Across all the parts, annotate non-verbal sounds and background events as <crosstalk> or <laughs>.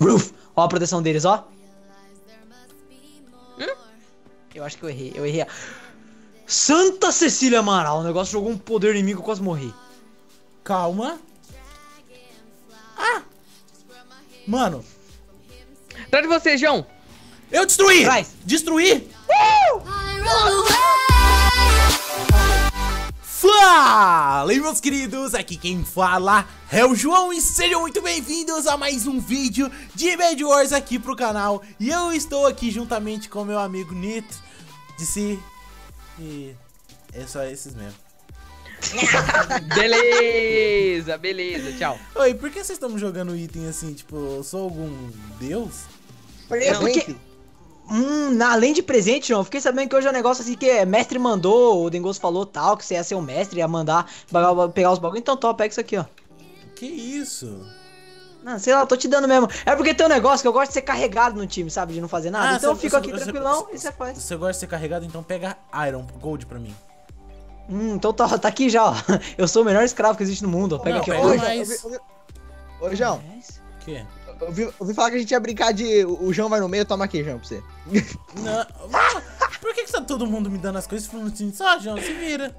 Roof! Ó a proteção deles, ó. Hum? Eu acho que eu errei, eu errei. Santa Cecília Amaral, o negócio jogou um poder inimigo eu quase morri. Calma. Ah! Mano. Atrás de você, João. Eu destruí! Traz. Destruí! Uh! Nossa! Fala, meus queridos, aqui quem fala é o João e sejam muito bem-vindos a mais um vídeo de Bad Wars aqui pro canal E eu estou aqui juntamente com meu amigo Nito, de si, e é só esses mesmo <laughs> Beleza, beleza, tchau Oi, por que vocês estão jogando item assim, tipo, eu sou algum deus? Porque... Não, Hum, além de presente, João, fiquei sabendo que hoje é um negócio assim que é, mestre mandou, o Dengoso falou tal, que você ia ser o um mestre, ia mandar pegar os bagulho. Então top, pega isso aqui, ó. Que isso? Não, sei lá, tô te dando mesmo. É porque tem um negócio que eu gosto de ser carregado no time, sabe? De não fazer nada. Ah, então cê, eu fico cê, aqui cê, tranquilão e você faz. Você gosta de ser carregado, então pega Iron Gold pra mim. Hum, então tá, tá aqui já, ó. Eu sou o melhor escravo que existe no mundo, ó. Pega não, aqui, ó. Oi, João. O que? ouvi, ouvi falar que a gente ia brincar de o João vai no meio, toma aqui, João, pra você. <laughs> Não. Por que, que tá todo mundo me dando as coisas falando assim, só, João, se vira?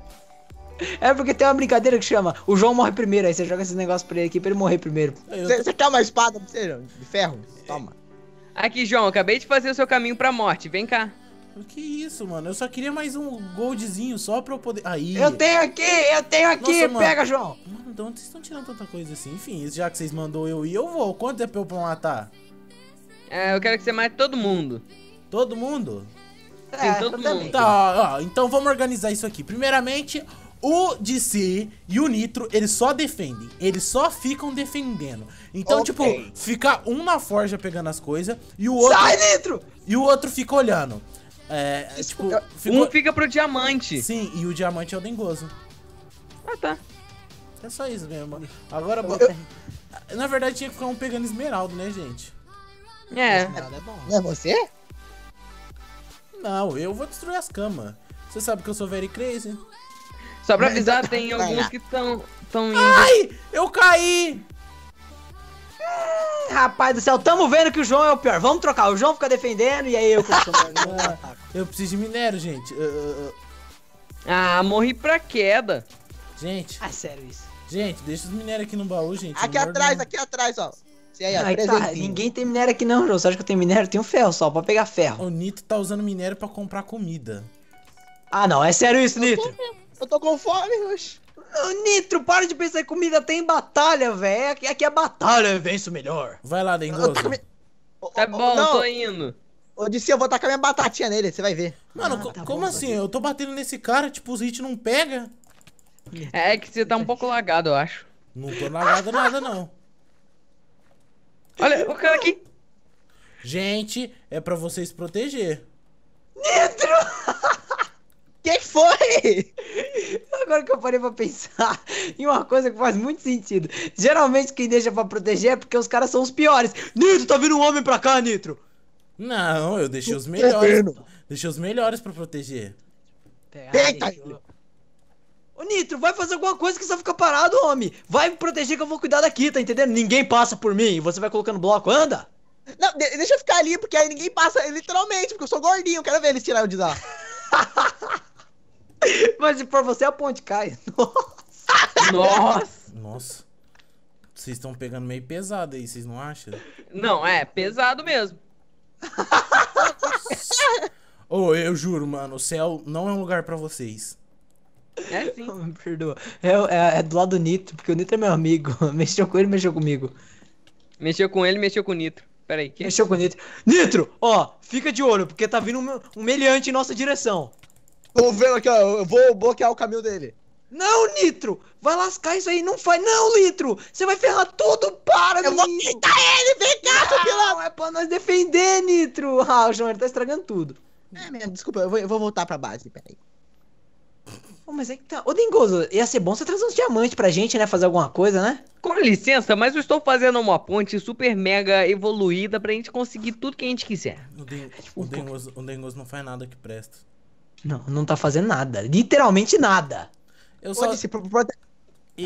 É porque tem uma brincadeira que chama O João morre primeiro, aí você joga esses negócios pra ele aqui pra ele morrer primeiro. Você tô... quer uma espada pra você, João? De ferro? Toma. Aqui, João, acabei de fazer o seu caminho pra morte, vem cá. Que isso, mano? Eu só queria mais um goldzinho só pra eu poder. Aí. Eu tenho aqui, eu tenho aqui, Nossa, pega, João. Mano, onde vocês estão tirando tanta coisa assim? Enfim, já que vocês mandou eu ir, eu vou. Quanto é pra eu matar? É, eu quero que você mate todo mundo. Todo mundo? É, Sim, todo mundo. Também. Tá, ó, então vamos organizar isso aqui. Primeiramente, o DC e o Nitro, eles só defendem. Eles só ficam defendendo. Então, okay. tipo, fica um na forja pegando as coisas e o outro. Sai, Nitro! E o outro fica olhando. É, é tipo, ficou... Um fica pro diamante. Sim, e o diamante é o dengoso. Ah, tá. É só isso mesmo. Agora, eu... <laughs> na verdade, tinha que ficar um pegando esmeralda, né, gente? É. Esmeralda é bom. Não é você? Não, eu vou destruir as camas. Você sabe que eu sou very crazy. Só pra avisar, então tem alguns que estão indo. Ai! Eu caí! Rapaz do céu, tamo vendo que o João é o pior. Vamos trocar. O João fica defendendo e aí eu <laughs> ah, Eu preciso de minério, gente. Uh, Ah, morri pra queda. Gente. Ah, sério isso. Gente, deixa os minérios aqui no baú, gente. Aqui atrás, não... aqui atrás, ó. aí, ó, Ai, tá. Ninguém tem minério aqui não, João. Você acha que eu tenho minério? Tem tenho ferro só, pra pegar ferro. O Nito tá usando minério pra comprar comida. Ah, não. É sério isso, Nito? eu tô com fome, oxe. Nitro, para de pensar em comida, tem batalha, velho. Aqui, é batalha, eu venço melhor. Vai lá, Dengoso. Tá, me... tá bom, não. tô indo. Odisseu, eu vou tacar minha batatinha nele, você vai ver. Mano, ah, tá como tá assim? bom, assim? eu tô batendo nesse cara, tipo, os hits não pega. É que você tá um pouco lagado, eu acho. Não tô lagado nada, não. Olha, o cara aqui. Gente, é pra vocês proteger. Nitro! <laughs> Quem foi? agora que eu parei pra pensar <laughs> em uma coisa que faz muito sentido. Geralmente quem deixa pra proteger é porque os caras são os piores. Nitro, tá vindo um homem pra cá, Nitro! Não, eu deixei os melhores. Deixei os melhores pra proteger. Eita! Ô Nitro, vai fazer alguma coisa que só fica parado, homem. Vai me proteger que eu vou cuidar daqui, tá entendendo? Ninguém passa por mim. Você vai colocando bloco, anda! Não, deixa eu ficar ali, porque aí ninguém passa, literalmente, porque eu sou gordinho, quero ver eles tirar o de lá. <laughs> <laughs> Mas se for você, a ponte cai. <laughs> Nossa! Nossa! Vocês estão pegando meio pesado aí, vocês não acham? Não, é pesado mesmo. oh, eu juro, mano, o céu não é um lugar para vocês. É sim. Oh, <laughs> me perdoa. É, é, é, do lado do Nitro, porque o Nitro é meu amigo. Mexeu com ele, mexeu comigo. Mexeu com ele, mexeu com o Nitro. Pera aí. Que... Mexeu com o Nitro. Nitro, ó, fica de olho, porque tá vindo um, um meliante em nossa direção. Tô vendo aqui, ó. Eu vou bloquear o caminho dele. Não, Nitro! Vai lascar isso aí, não faz. Não, Nitro! Você vai ferrar tudo, para, Eu menino. vou quitar ele, vem cá, seu Não, é pra nós defender, Nitro! <laughs> Ah, o João, ele tá estragando tudo. É mesmo, desculpa, eu vou, eu vou voltar pra base, peraí. Oh, mas é que tá. Ô, Dengoso, ia ser bom você trazer uns diamantes pra gente, né? Fazer alguma coisa, né? Com licença, mas eu estou fazendo uma ponte super mega evoluída pra gente conseguir tudo que a gente quiser. O, Den o, Dengoso, o Dengoso não faz nada que presta. Não, não tá fazendo nada. Literalmente nada. Eu só...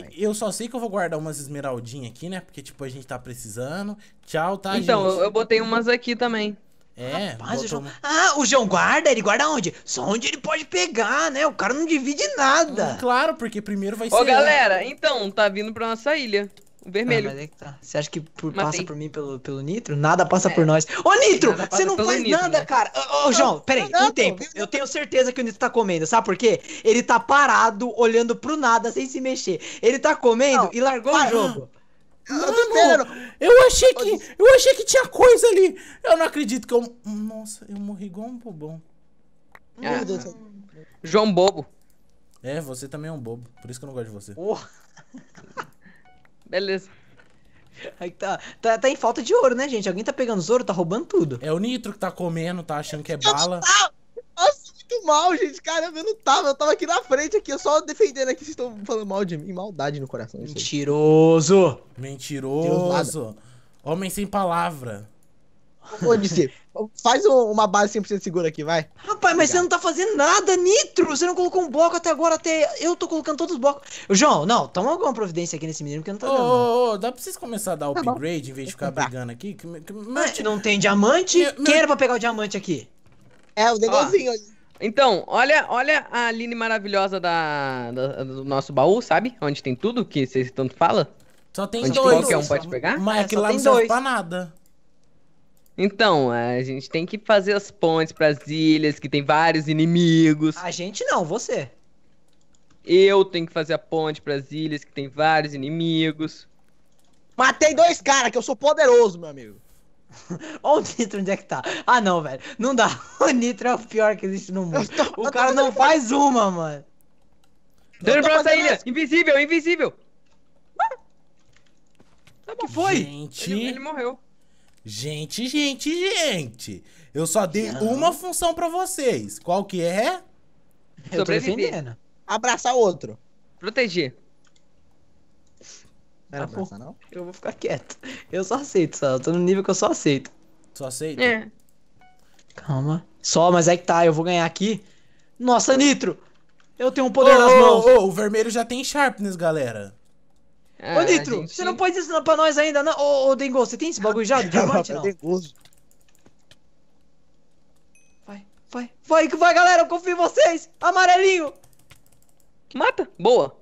eu só sei que eu vou guardar umas esmeraldinhas aqui, né? Porque, tipo, a gente tá precisando. Tchau, tá, então, gente? Então, eu, eu botei umas aqui também. É, Rapaz, o João... Ah, o João guarda? Ele guarda onde? Só onde ele pode pegar, né? O cara não divide nada. Hum, claro, porque primeiro vai ser... Ô, galera, então, tá vindo pra nossa ilha vermelho. Ah, é tá. Você acha que por, passa por mim pelo, pelo Nitro? Nada passa é. por nós. Ô, Nitro! Você não faz nitro, nada, né? cara! Ô, ô João, peraí, um tempo. Eu tenho certeza que o Nitro tá comendo, sabe por quê? Ele tá parado, olhando pro nada, sem se mexer. Ele tá comendo não, e largou para. o jogo. Mano, eu achei que. Eu achei que tinha coisa ali. Eu não acredito que eu. Nossa, eu morri igual um bobão. Ah, João Bobo. É, você também é um bobo. Por isso que eu não gosto de você. Oh. Beleza. Aí tá, tá, tá em falta de ouro, né, gente? Alguém tá pegando os ouro, tá roubando tudo. É o Nitro que tá comendo, tá achando que é bala. Nossa, muito mal, gente. Caramba, eu não tava. Eu tava aqui na frente, aqui, eu só defendendo aqui. Vocês estão falando mal de mim. Maldade no coração. Mentiroso! Mentiroso! Mentiroso Homem sem palavra. Ô, DC, faz uma base 100% segura aqui, vai. Rapaz, mas Obrigado. você não tá fazendo nada, Nitro! Você não colocou um bloco até agora, até eu tô colocando todos os blocos. João, não, toma alguma providência aqui nesse menino, porque não tá dando. Ô, ô, dá pra vocês começar a dar tá upgrade em vez de ficar brigando aqui? Que, que, mas... Não tem diamante? Meu, meu... pra pegar o diamante aqui. É, o negocinho ali. Então, olha, olha a linha maravilhosa da, da, do nosso baú, sabe? Onde tem tudo que vocês tanto falam. Só tem Onde dois. Qualquer um pode pegar? Mas é, que lá não serve pra nada. Então, a gente tem que fazer as pontes pras ilhas, que tem vários inimigos. A gente não, você. Eu tenho que fazer a ponte pras ilhas, que tem vários inimigos. Matei dois caras, que eu sou poderoso, meu amigo. <laughs> Olha o Nitro onde é que tá. Ah, não, velho. Não dá. <laughs> O Nitro é o pior que existe no mundo. Tô, o cara não faz pra... uma, mano. Tô indo pra nossa ilha. Isso. Invisível, invisível. Ah. Tá bom, foi. Gente. Ele, ele morreu. Gente, gente, gente. Eu só dei Não. uma função para vocês. Qual que é? Sobreviver. Abraçar outro. Proteger. Não era ah, abraçar, não? Eu vou ficar quieto. Eu só aceito, só. Eu tô no nível que eu só aceito. Só aceito? É. Calma. Só, mas é que tá. Eu vou ganhar aqui. Nossa, Nitro! Eu tenho um poder oh, nas mãos. Oh, oh, o vermelho já tem sharpness, galera. Ah, Ô, Nitro, gente... você não pode ensinar pra nós ainda, não? Ô, ô Dengo, você tem esse bagulho já <laughs> ah, diamante, não? Vai, vai, vai, vai, galera, eu confio em vocês! Amarelinho! Mata, boa.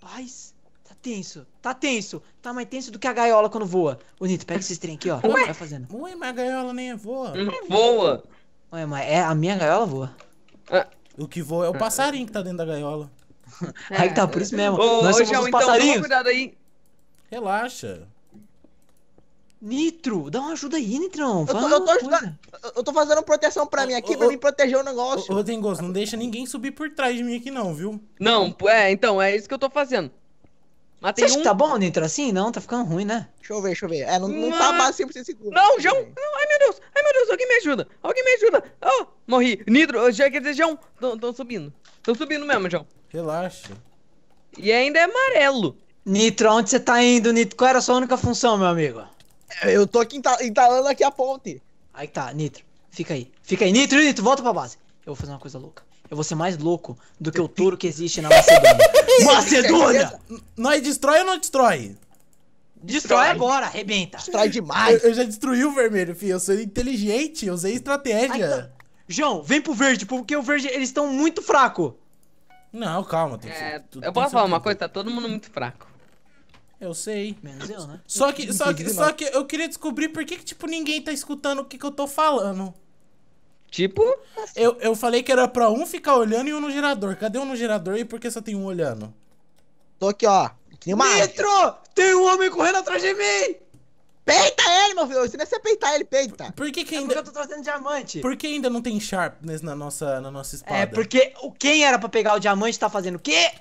Paz, tá tenso, tá tenso. Tá mais tenso do que a gaiola quando voa. Ô, Nitro, pega esses trem aqui, ó. Ué, vai fazendo. Ué, mas a gaiola nem voa. Não voa. Ué, mas é, a minha gaiola voa. Ah. O que voa é o ah. passarinho que tá dentro da gaiola. É. Aí tá, por isso mesmo. Ô, Nós ô, somos os então, cuidado aí. Relaxa. Nitro, dá uma ajuda aí, Nitrão. Eu tô, eu, tô ajudando, eu tô fazendo proteção pra mim aqui, ô, pra mim proteger o negócio. Ô, Dengoso, não deixa ninguém subir por trás de mim aqui não, viu? Não, é, então, é isso que eu tô fazendo. Mas tem Você acha um... que tá bom Nitro assim? Não, tá ficando ruim, né? Deixa eu ver, deixa eu ver. É, não, não tá Mas... tá base 100% seguro. Não, João! Não, ai meu Deus! Ai meu Deus, alguém me ajuda! Alguém me ajuda! Oh, morri! Nitro, já quer dizer, João, tão, subindo. Tão subindo mesmo, João. Relaxa. E ainda é amarelo. Nitro, onde você tá indo, Nitro? Qual era a sua única função, meu amigo? É, eu tô aqui entalando aqui a ponte. Aí tá, Nitro. Fica aí. Fica aí. Nitro, Nitro, volta pra base. Eu vou fazer uma coisa louca. Eu vou ser mais louco do que o touro que existe na Macedônia. <laughs> Macedônia! Nós destrói ou não destrói? Destrói, destrói agora, arrebenta. Destrói demais. Eu, eu, já destruí o vermelho, filho. Eu sou inteligente, usei estratégia. Ai, João, vem pro verde, porque o verde, eles estão muito fraco. Não, calma. Tem, é, tu, eu posso falar uma coisa? Tá todo mundo muito fraco. Eu sei. Menos eu, né? Só que, só que, só que eu queria descobrir por que, que tipo, ninguém tá escutando o que, que eu tô falando. Tipo? Eu, eu falei que era pra um ficar olhando e um no gerador. Cadê um no gerador e por que só tem um olhando? Tô aqui, ó. Que nem uma Nitro! Área. Tem um homem correndo atrás de mim! Peita ele, meu filho! Se não é você peitar ele, peita! Por que, que é ainda. É eu tô trazendo diamante. Por que ainda não tem Sharp na nossa, na nossa espada? É, porque quem era pra pegar o diamante tá fazendo o quê?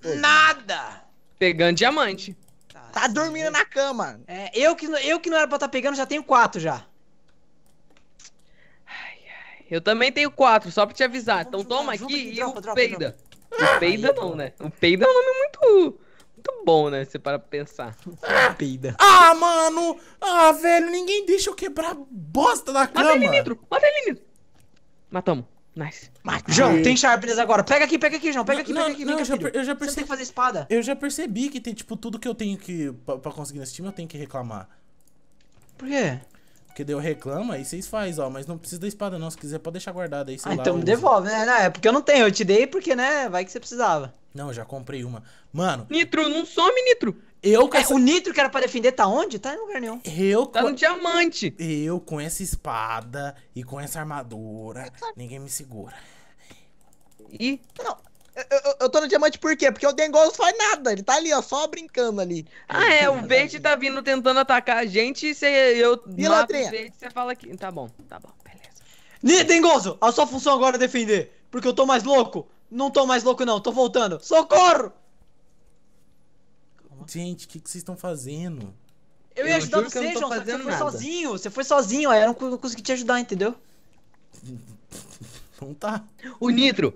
Pô, Nada! Pegando diamante. Tá, tá assim, dormindo né? na cama. É, eu que, eu que não era pra estar tá pegando, já tenho quatro já. Ai, ai. Eu também tenho quatro, só pra te avisar. então toma aqui e tropa, tropa, Tropa. O peida não, é né? O peida é um nome muito. Muito bom, né? Você para pensar. Ah, peida. Ah, mano! Ah, velho, ninguém deixa eu quebrar bosta da cama. Mata ele, Nitro! Mata ele, Nitro! Matamos. Nice. Mate. João, tem sharpness agora. Pega aqui, pega aqui, João. Pega aqui, não, pega aqui. Não, eu, já, eu já percebi. Você tem que fazer espada. Eu já percebi que tem, tipo, tudo que eu tenho que. Pra, pra conseguir nesse time, eu tenho que reclamar. Por quê? Porque deu reclama, aí vocês faz, ó, mas não precisa da espada não, se quiser pode deixar guardada aí, sei ah, lá, então me devolve, né? é porque eu não tenho, eu te dei porque, né, vai que você precisava. Não, eu já comprei uma. Mano... Nitro, não some, Nitro! Eu é, essa... O Nitro que era pra defender tá onde? Tá em lugar nenhum. Eu tá com... diamante. Eu com essa espada e com essa armadura, ninguém me segura. E? Não, eu, eu, tô no diamante por quê? Porque o Dengozo faz nada. Ele tá ali, ó, só brincando ali. Ah, é. O verde tá vindo tentando atacar a gente e eu e mato o verde você fala que... Tá bom, tá bom, beleza. Nitro Dengoso, a sua função agora é defender. Porque eu tô mais louco. Não tô mais louco, não. Tô voltando. Socorro! Gente, o que, vocês estão fazendo? Eu, ia ajudar você, João, só que você foi nada. sozinho. Você foi sozinho, aí eu não consegui te ajudar, entendeu? Então tá. O Nitro,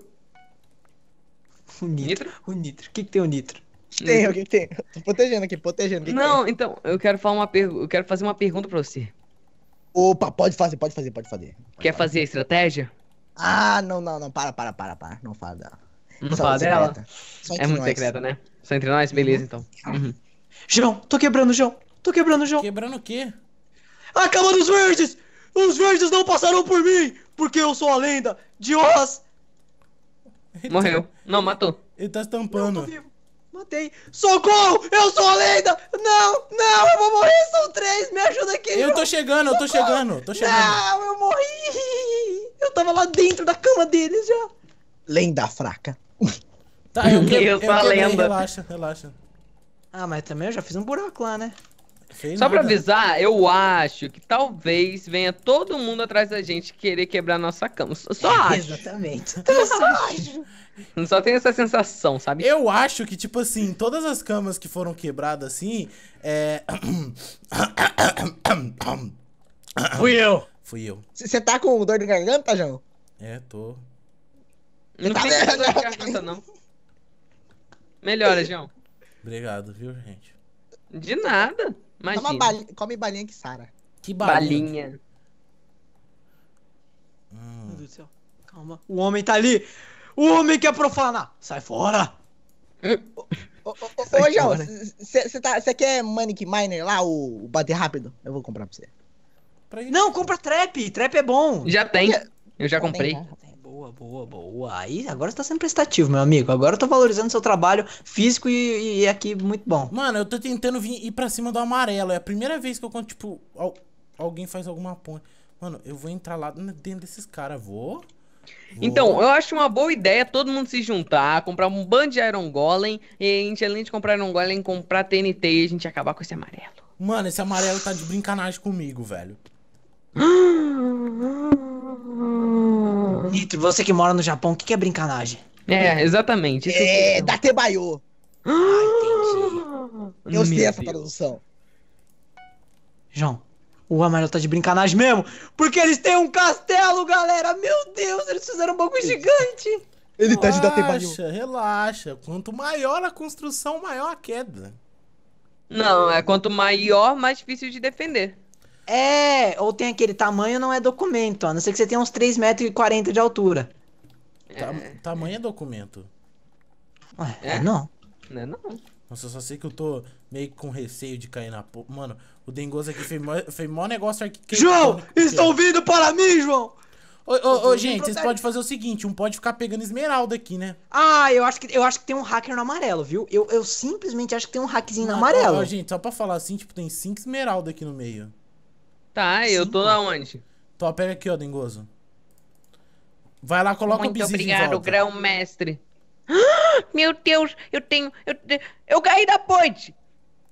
o nitro. nitro? O nitro. O que, que tem o nitro? Tem, o que tem. Tô protegendo aqui, protegendo. Que não, então, eu quero, falar uma per... eu quero fazer uma pergunta pra você. Opa, pode fazer, pode fazer, pode fazer. Pode Quer fazer a estratégia? Ah, não, não, não. Para, para, para, para. Não fala dela. Não Só fala secreta. dela? Tá? Só é muito nós. secreta, né? Só entre nós? Beleza, então. Uhum. João, tô quebrando, João. Tô quebrando, João. Quebrando o quê? A cama dos verdes! Os verdes não passaram por mim, porque eu sou a lenda de Oz então, Morreu. Não, matou. Ele tá estampando. Não, Matei. Socorro! Eu sou a lenda! Não, não, eu vou morrer, são três, me ajuda aqui! Eu tô chegando, Socorro! eu tô chegando, tô chegando. Não, eu morri! Eu tava lá dentro da cama deles já. Lenda fraca. Tá, eu, que, eu, eu, eu, lenda. Relaxa, relaxa. Ah, mas também eu já fiz um buraco lá, né? Sem Só para avisar, eu acho que talvez venha todo mundo atrás da gente querer quebrar nossa cama. Só, só <laughs> acho. Exatamente. Só, só acho. Só tem essa sensação, sabe? Eu acho que, tipo assim, todas as camas que foram quebradas assim, é. <coughs> Fui eu. Fui eu. Você tá com dor de garganta, João? É, tô. Não tá... fica com dor de garganta, não. Melhora, João. Obrigado, viu, gente? De nada. Imagina. Toma balinha, come balinha que sara. Que balinha? balinha. Hum. Meu Deus do céu. Calma. O homem tá ali. O homem quer é profanar. Sai fora. Ô, João, você tá, quer Manic Miner lá, o, o bater rápido? Eu vou comprar pra você. não, compra trap. Trap é bom. Já tem. Eu já comprei. Tem, já, já tem. Boa, boa, boa. Aí agora você tá sendo prestativo, meu amigo. Agora eu tô valorizando seu trabalho físico e, e aqui muito bom. Mano, eu tô tentando vir, ir pra cima do amarelo. É a primeira vez que eu conto, tipo, al alguém faz alguma ponte. Mano, eu vou entrar lá dentro desses caras, vou. Então, eu acho uma boa ideia todo mundo se juntar, comprar um band de Iron Golem e a gente, além de comprar Iron Golem, comprar TNT e a gente acabar com esse amarelo. Mano, esse amarelo tá de brincanagem comigo, velho. Nitro, você que mora no Japão, o que, que é brincanagem? É, exatamente. É, é Datebayo. Ah, entendi. Eu sei essa Deus. tradução. João, o amarelo tá de brincanagem mesmo, porque eles têm um castelo, galera. Meu Deus, eles fizeram um bagulho gigante. Ele relaxa, tá de Datebayo. Relaxa, relaxa. Quanto maior a construção, maior a queda. Não, é quanto maior, mais difícil de defender. É, ou tem aquele tamanho não é documento, a não ser que você tenha uns 3,40m de altura. É. Ta Tamanho é documento. Ué, é? é não. Não é não. Nossa, eu só sei que eu tô meio com receio de cair na porra. Mano, o Dengoso aqui fez mó, fez negócio aqui. João, estão é? vindo para mim, João! Ô, ô, ô gente, vocês podem fazer o seguinte, um pode ficar pegando esmeralda aqui, né? Ah, eu acho que, eu acho que tem um hacker no amarelo, viu? Eu, eu simplesmente acho que tem um hackzinho no amarelo. Ó, gente, só pra falar assim, tipo, tem cinco esmeralda aqui no meio. Tá, Cinco. eu tô aonde? Tô, pega aqui, ó, Dengoso. Vai lá, coloca Muito o bizinho obrigado, grão-mestre. Ah, meu Deus, eu tenho... Eu, eu caí da ponte!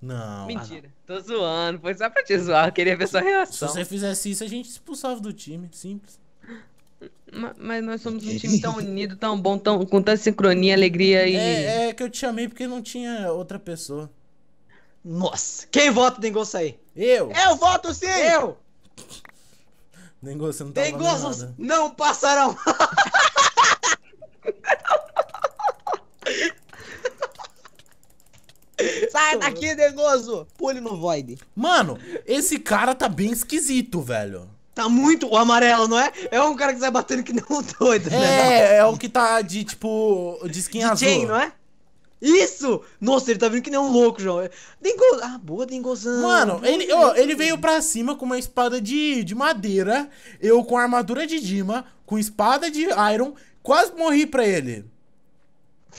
Não. Mentira. Ah, não. Tô zoando. Foi só pra te zoar. Eu queria ver sua reação. Se você fizesse isso, a gente expulsava do time. Simples. Mas nós somos um <laughs> time tão unido, tão bom, tão, com tanta sincronia, alegria e. É, é, que eu te chamei porque não tinha outra pessoa. Nossa, quem vota Dengoso, aí sair? Eu! Eu voto sim! Eu! Negoso você não tá Dengosos não passarão! <laughs> Sai daqui, negoso. Pule no void. Mano, esse cara tá bem esquisito, velho. Tá muito o amarelo, não é? É um cara que sai batendo que não um doido, É, né? é o que tá de tipo. de skin azul. não é? Isso! Nossa, ele tá vindo que nem um louco, João. Dengozan. Ah, boa, Dengozan. Mano, ele, ó, ele veio pra cima com uma espada de, de madeira, eu com armadura de Dima, com espada de Iron, quase morri pra ele.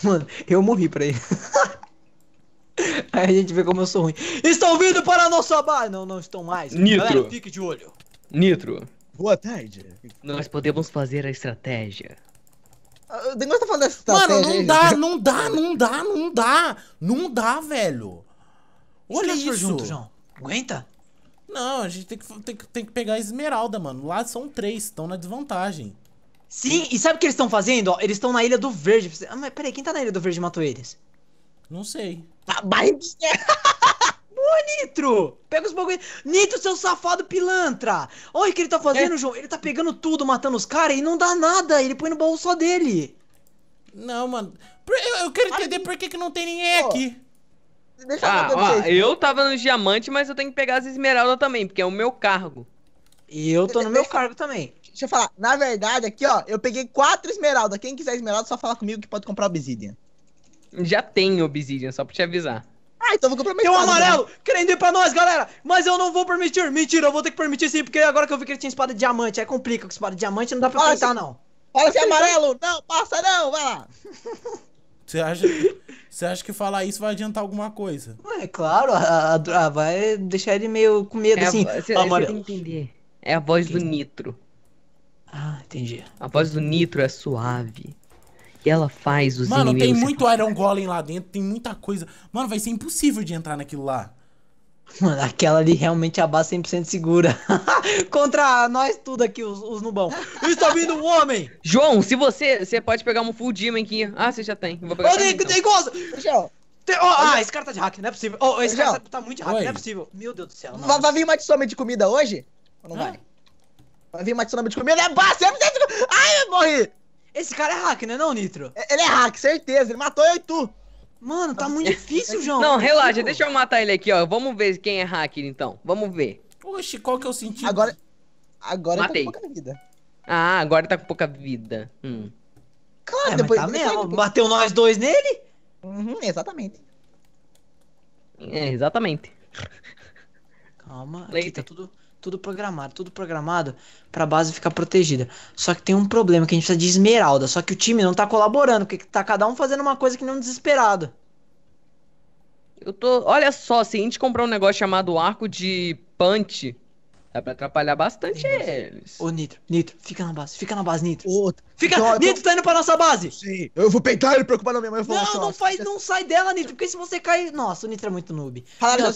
Mano, eu morri pra ele. <laughs> Aí a gente vê como eu sou ruim. Estão vindo para a nossa base! Não, não estão mais. Nitro. Galera, fique de olho. Nitro. Boa tarde. Nós podemos fazer a estratégia. O Dengoso tá falando dessa Mano, não dá, não dá, não dá, não dá. Não dá, velho. Olha isso. Junto, João. Aguenta? Não, a gente tem que, tem, tem que pegar a esmeralda, mano. Lá são três, estão na desvantagem. Sim, e sabe o que eles estão fazendo? eles estão na Ilha do Verde. Ah, mas peraí, quem tá na Ilha do Verde matou eles? Não sei. Ah, mas... <laughs> Ô, Nitro! Pega os bagulho. Nitro, seu safado pilantra! Olha o que ele tá fazendo, é. João. Ele tá pegando tudo, matando os caras e não dá nada. Ele põe no baú só dele. Não, mano. Eu, eu quero entender por que, que não tem ninguém aqui. Deixa ah, eu ó, eu tava no diamante, mas eu tenho que pegar as esmeraldas também, porque é o meu cargo. E eu tô no meu cargo também. Deixa eu falar. Na verdade, aqui, ó, eu peguei quatro esmeraldas. Quem quiser esmeralda, só fala comigo que pode comprar obsidian. Já tem obsidian, só pra te avisar. Ah, então vou comprar Tem um né? amarelo né? querendo ir pra nós, galera. Mas eu não vou permitir. Mentira, eu vou ter que permitir sim, porque agora que eu vi que ele tinha espada de diamante. Aí complica com espada de diamante, não dá pra ah, enfrentar, não. Olha é amarelo! Não, passa não, vai lá! <laughs> Você acha, você acha que falar isso vai adiantar alguma coisa? É claro, a, a, a vai deixar ele meio com medo, é assim. A, você, amarelo. Ah, você entender. É a voz do Nitro. Ah, entendi. A voz do Nitro é suave que ela faz os Mano, inimigos... Mano, tem muito Iron Golem lá dentro, tem muita coisa. Mano, vai ser impossível de entrar naquilo lá. Mano, aquela ali realmente é a base 100% segura. <laughs> Contra nós tudo aqui, os, os nubão. Está vindo um homem! João, se você... Você pode pegar um full demon aqui. Ah, você já tem. Eu vou pegar Ô, então. tem, tem coisa! João... Tem, oh, ah, esse cara tá de hack, não é possível. Oh, esse João. cara tá, tá muito de hack, Oi. não é possível. Meu Deus do céu. Vai, vai, vir uma tsumi de comida hoje? Ou não ah. vai? Vai vir uma tsumi de comida? É base 100% segura! Ai, eu morri! Esse cara é hack, né não, Nitro? É, ele é hack, certeza. Ele matou eu e tu. Mano, tá muito difícil, João. Não, tá relaxa, deixa eu matar ele aqui, ó. Vamos ver quem é hacker, então. Vamos ver. Poxa, qual que é o sentido? Agora. Agora Matei. tá com pouca vida. Ah, agora tá com pouca vida. Hum. Claro, é, depois. Tá mesmo. Bateu nós dois nele? Uhum, exatamente. É, exatamente. Calma, Leite. aqui tá tudo. Tudo programado, tudo programado para a base ficar protegida. Só que tem um problema que a gente precisa de esmeralda. Só que o time não tá colaborando, porque tá cada um fazendo uma coisa que não é um desesperado. Eu tô. Olha só, se a gente comprar um negócio chamado arco de punch, dá pra atrapalhar bastante Sim, eles. Ô, Nitro, Nitro, fica na base, fica na base, Nitro. Ô, fica! Nitro tô... tá indo pra nossa base! Sim, eu vou peitar ele preocupado na minha mãe. Não, assim, não, faz, não sai dela, Nitro, porque se você cair. Nossa, o Nitro é muito noob. Falaram, não, eu,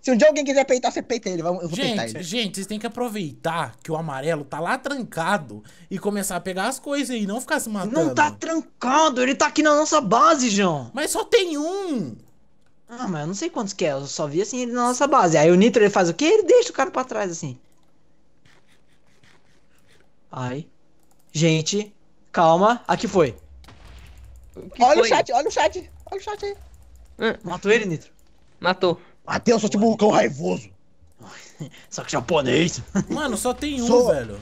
se um dia alguém quiser peitar, você peita ele. Eu vou gente, peitar ele. Gente, vocês têm que aproveitar que o amarelo tá lá trancado e começar a pegar as coisas e não ficar se matando. Não tá trancado, ele tá aqui na nossa base, João. Mas só tem um. Ah, mas eu não sei quantos que é, eu só vi assim ele na nossa base. Aí o Nitro ele faz o quê? Ele deixa o cara pra trás assim. Ai. Gente, calma. Aqui foi. olha foi? o chat, olha o chat. Olha o chat aí. Hum. Matou ele, Nitro. Matou. Até eu sou tipo um cão raivoso. <laughs> Só que japonês. Mano, só tem um, velho.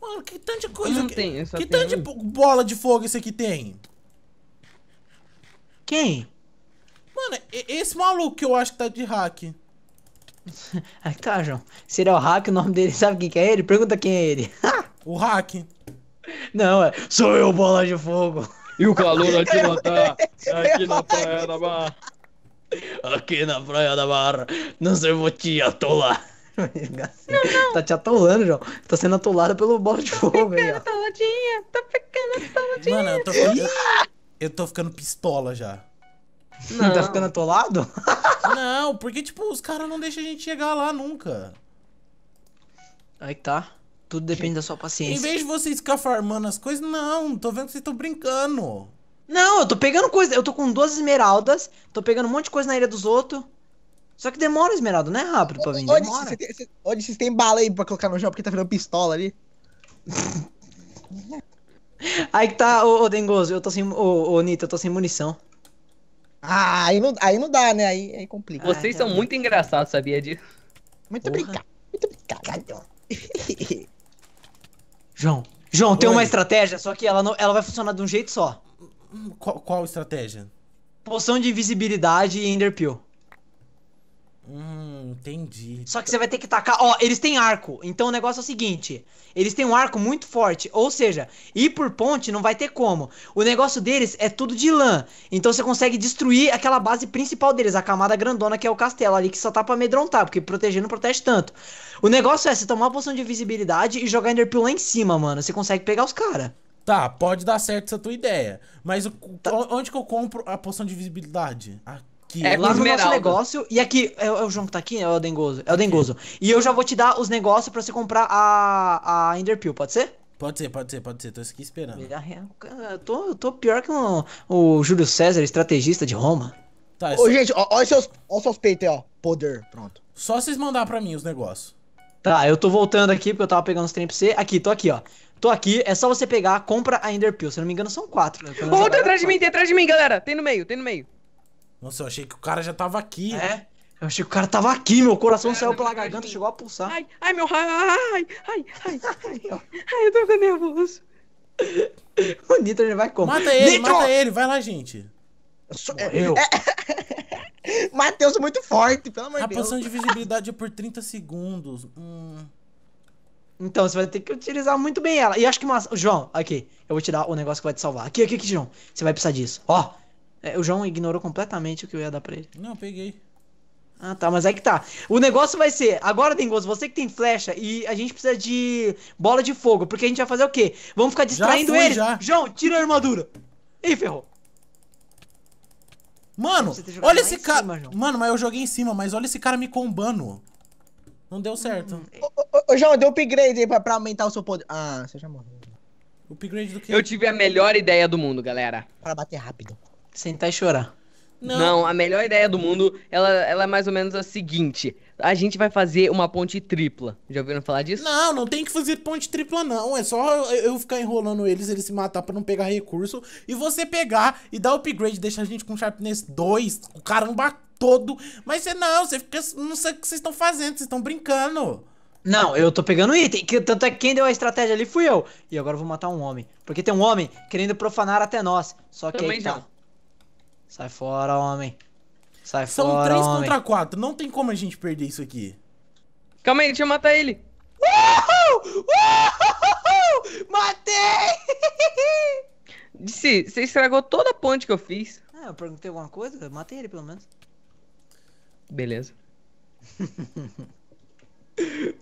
Mano, que tanta coisa. Não que tem, que, que tanto um. de bola de fogo esse aqui tem? Quem? Mano, esse maluco que eu acho que tá de hack. Aí <laughs> tá, João. é o hack, o nome dele, <laughs> sabe quem que é ele? Pergunta quem é ele. o hack. Não, é. Sou eu, bola de fogo. E o calor aqui não tá. Aqui não tá, era, mano. Aqui na Praia da Barra, não sei, eu vou te atolar. Não, não. Tá te atolando, João. Tá sendo atolada pelo bolo de fogo aí, ó. Atoladinha, tá ficando atoladinha. Mano, eu tô ficando, eu tô ficando pistola já. Tá não. Tá ficando atolado? <laughs> Não, porque, tipo, os caras não deixam a gente chegar lá nunca. Aí tá. Tudo depende da sua paciência. Em vez de vocês ficar farmando as coisas, não. Tô vendo que vocês estão brincando. Não, eu tô pegando coisa. Eu tô com duas esmeraldas. Tô pegando um monte de coisa na ilha dos outros. Só que demora esmeralda, não é rápido pra vender. Onde demora. têm tem, onde você tem bala aí pra colocar no jogo porque tá virando pistola ali? <laughs> aí que tá, ô, ô Dengoso, eu tô sem. Ô, ô Nita, eu tô sem munição. Ah, aí não, aí não dá, né? Aí, aí complica. Vocês ah, são é. muito engraçados, sabia disso? Muito obrigado. Muito obrigado. <laughs> João, João, Oi. tem uma estratégia, só que ela, não, ela vai funcionar de um jeito só. Hum, qual, qual estratégia? Poção de invisibilidade e Enderpeel. Hum, entendi. Só que você vai ter que tacar. Ó, eles têm arco. Então o negócio é o seguinte: eles têm um arco muito forte. Ou seja, ir por ponte não vai ter como. O negócio deles é tudo de lã. Então você consegue destruir aquela base principal deles, a camada grandona que é o castelo ali, que só tá pra amedrontar, porque proteger não protege tanto. O negócio é você tomar uma poção de visibilidade e jogar Enderpeel lá em cima, mano. Você consegue pegar os caras. Tá, pode dar certo essa tua ideia. Mas tá. onde que eu compro a poção de visibilidade? Aqui. É, lá no esmeralda. nosso negócio. E aqui, é, é, o João que tá aqui? É o Dengoso. É o Dengoso. E eu já vou te dar os negócios pra você comprar a, a Enderpeel, pode ser? Pode ser, pode ser, pode ser. Tô aqui esperando. Eu tô, eu tô pior que um, o Júlio César, estrategista de Roma. Tá, Ô, gente, olha seus, ó seus peitos aí, ó. Poder, pronto. Só vocês mandar pra mim os negócios. Tá, eu tô voltando aqui porque eu tava pegando os trem pra você. Aqui, tô aqui, ó. Tô aqui, é só você pegar, compra a Ender Pill. Se não me engano, são quatro. Né? Ô, tem atrás de mim, tem atrás de mim, galera. Tem no meio, tem no meio. Nossa, eu achei que o cara já tava aqui. É? Eu achei que o cara tava aqui, meu coração cara, saiu pela garganta, chegou a pulsar. Ai, ai, meu. Ai, ai, ai, ai. Ai, eu tô ficando nervoso. <laughs> o Nitro já vai como? Mata ele, Nitro! mata ele, vai lá, gente. Eu. É... é <laughs> Matheus, é muito forte, pelo amor de Deus. A poção de visibilidade é por 30 segundos. Hum. Então, você vai ter que utilizar muito bem ela. E acho que uma. João, aqui. Eu vou te dar o negócio que vai te salvar. Aqui, aqui, aqui, João. Você vai precisar disso. Ó. É, o João ignorou completamente o que eu ia dar pra ele. Não, peguei. Ah, tá, mas aí que tá. O negócio vai ser, agora tem você que tem flecha e a gente precisa de bola de fogo, porque a gente vai fazer o quê? Vamos ficar distraindo ele. João, tira a armadura. Ih, ferrou. Mano, olha esse cara. Mano, mas eu joguei em cima, mas olha esse cara me combando. Não deu certo. Hum, é. Ô, João, deu upgrade aí pra, pra aumentar o seu poder. Ah, você já morreu. Upgrade do quê? Eu tive a melhor ideia do mundo, galera. Para bater rápido. Sentar tá e chorar. Não. Não. a melhor ideia do mundo, ela, ela é mais ou menos a seguinte. A gente vai fazer uma ponte tripla. Já ouviram falar disso? Não, não tem que fazer ponte tripla, não. É só eu ficar enrolando eles, eles se matar pra não pegar recurso. E você pegar e dar upgrade, deixar a gente com Sharpness 2, o caramba todo. Mas você não, você fica. Não sei o que vocês estão fazendo, vocês estão brincando. Não, eu tô pegando item. Que, tanto é que quem deu a estratégia ali fui eu. E agora eu vou matar um homem. Porque tem um homem querendo profanar até nós. Só que Também aí tá. Não. Sai fora, homem. Sai São fora, São 3 contra 4. Não tem como a gente perder isso aqui. Calma aí, deixa eu matar ele. Uhul! Uhul! Matei! Disse, você estragou toda a ponte que eu fiz. Ah, eu perguntei alguma coisa? Eu matei ele, pelo menos. Beleza. <laughs>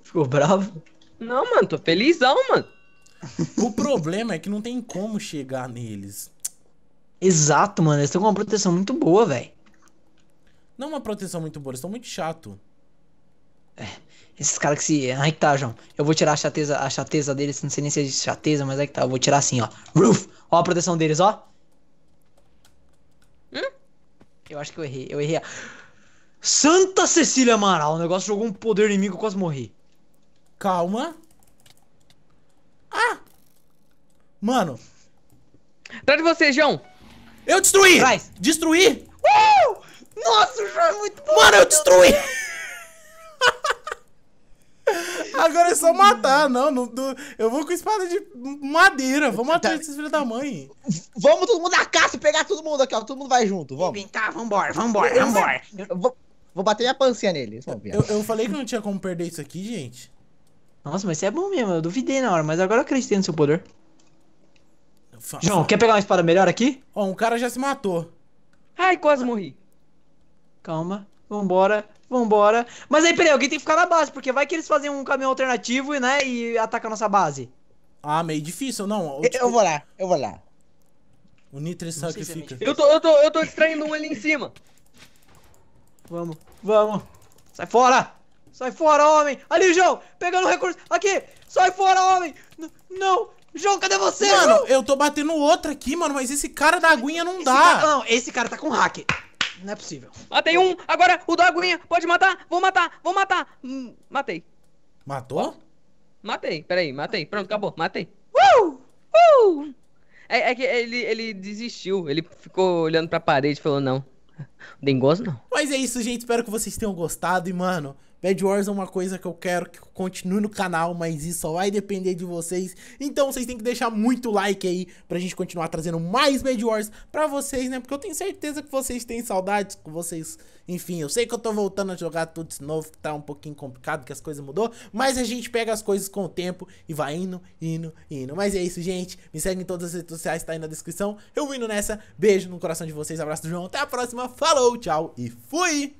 Ficou bravo? Não, mano, tô felizão, mano. O problema é que não tem como chegar neles. Exato, mano. Eles estão com uma proteção muito boa, velho. Não uma proteção muito boa, eles estão muito chato. É. Esses caras que se. Aí que tá, João. Eu vou tirar a chateza, a chateza deles. Não sei nem se é chateza, mas aí que tá. Eu vou tirar assim, ó. Roof! Ó a proteção deles, ó. Hum? Eu acho que eu errei. Eu errei. A... Santa Cecília Amaral, o negócio jogou um poder inimigo, eu quase morri. Calma. Ah! Mano. Atrás de você, João. Eu destruí! Traz. Destruí! Uh! Nossa, o João é muito bom! Mano, eu destruí! <laughs> Agora é só matar, não, não, não, Eu vou com espada de madeira. Vamos matar tá. esses filhos da mãe. Vamos todo mundo na caça, pegar todo mundo aqui, ó. Todo mundo vai junto, vamos. Tá, vambora, vambora, vambora. Eu, eu, Vou bater minha pancinha nele. Eu, eu falei que não tinha como perder isso aqui, gente. Nossa, mas você é bom mesmo. Eu duvidei na hora, mas agora eu acreditei no seu poder. João, quer pegar uma espada melhor aqui? Ó, um cara já se matou. Ai, quase morri. Calma. Vambora. Vambora. Mas aí, peraí, alguém tem que ficar na base, porque vai que eles fazem um caminhão alternativo, né? E atacam a nossa base. Ah, meio difícil, não. Eu, tipo eu vou lá, eu vou lá. O Nitro sacrifica. Se é eu tô, eu tô, eu tô distraindo um ali em cima. Vamos, vamos. Sai fora! Sai fora, homem! Ali, João! Pegando o recurso! Aqui! Sai fora, homem! N não! João, cadê você? Mano, João? eu tô batendo outro aqui, mano, mas esse cara da aguinha não esse dá. Cara, não, esse cara tá com hack. Não é possível. Matei ah, um, agora o da aguinha. Pode matar, vou matar, vou matar. Hum, matei. Matou? Matei, peraí, matei. Pronto, acabou, matei. Uh! Uh! É, é que ele, ele desistiu, ele ficou olhando pra parede e falou não. Dengoso não. Mas é isso, gente. Espero que vocês tenham gostado. E, mano, Bad Wars é uma coisa que eu quero que continue no canal, mas isso só vai depender de vocês. Então vocês têm que deixar muito like aí pra gente continuar trazendo mais Bad Wars pra vocês, né? Porque eu tenho certeza que vocês têm saudades, que vocês... Enfim, eu sei que eu tô voltando a jogar tudo de novo, que tá um pouquinho complicado, que as coisas mudou, mas a gente pega as coisas com o tempo e vai indo, indo, indo. Mas é isso, gente. Me segue em todas as redes sociais, tá aí na descrição. Eu indo nessa. Beijo no coração de vocês, abraço do João. Até a próxima. Falou, tchau e fui!